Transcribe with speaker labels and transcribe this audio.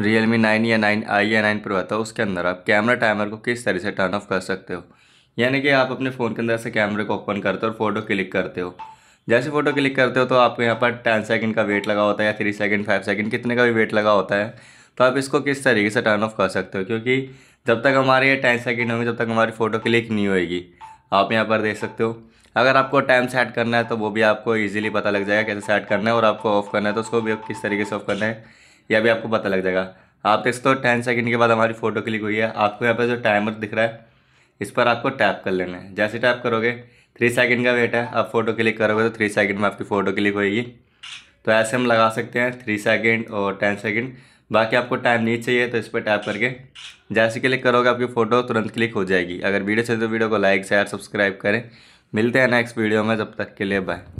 Speaker 1: real Realme nine या nine I या nine pro आता है उसके अंदर आप कैमरा टाइमर को किस तरह से टर्न ऑफ कर सकते हो यानी कि आप अपने फ़ोन के अंदर से कैमरे को ओपन करते हो और फ़ोटो क्लिक करते हो जैसे फ़ोटो क्लिक करते हो तो आपको यहाँ पर टेन सेकंड का वेट लगा होता है या थ्री सेकंड फाइव सेकंड कितने का भी वेट लगा होता है तो आप इसको किस तरीके से टर्न ऑफ कर सकते हो क्योंकि जब तक हमारे ये टेन सेकेंड होंगे जब तक हमारी फ़ोटो क्लिक नहीं होएगी आप यहाँ पर देख सकते हो अगर आपको टाइम सेट करना है तो वो भी आपको ईजिली पता लग जाएगा कैसे सेट करना है और आपको ऑफ़ करना है तो उसको भी किस तरीके से ऑफ़ करना है यह भी आपको पता लग जाएगा आप देख सकते हो टेन सेकेंड के बाद हमारी फ़ोटो क्लिक हुई है आपको यहाँ पर जो टाइमर दिख रहा है इस पर आपको टैप कर लेना है जैसे टैप करोगे थ्री सेकेंड का वेट है आप फ़ोटो क्लिक करोगे तो थ्री सेकेंड में आपकी फ़ोटो क्लिक होएगी तो ऐसे हम लगा सकते हैं थ्री सेकेंड और टेन सेकेंड बाकी आपको टाइम नहीं चाहिए तो इस पर टैप करके जैसे क्लिक करोगे आपकी फ़ोटो तुरंत क्लिक हो जाएगी अगर वीडियो चाहिए तो वीडियो को लाइक शेयर सब्सक्राइब करें मिलते हैं नेक्स्ट वीडियो में जब तक के लिए बाय